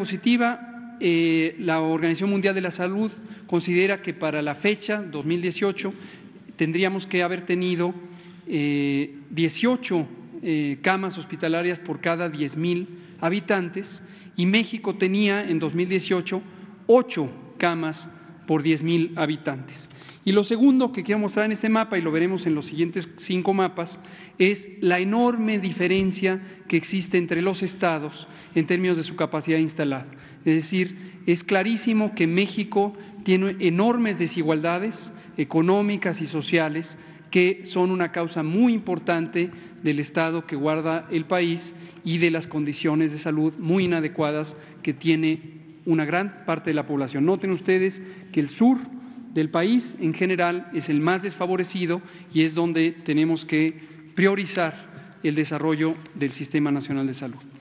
positiva, eh, la Organización Mundial de la Salud considera que para la fecha 2018 tendríamos que haber tenido 18 eh, eh, camas hospitalarias por cada 10.000 habitantes y México tenía en 2018 8 camas por 10.000 habitantes. Y lo segundo que quiero mostrar en este mapa, y lo veremos en los siguientes cinco mapas, es la enorme diferencia que existe entre los estados en términos de su capacidad instalada. Es decir, es clarísimo que México tiene enormes desigualdades económicas y sociales que son una causa muy importante del estado que guarda el país y de las condiciones de salud muy inadecuadas que tiene una gran parte de la población. Noten ustedes que el sur del país en general es el más desfavorecido y es donde tenemos que priorizar el desarrollo del Sistema Nacional de Salud.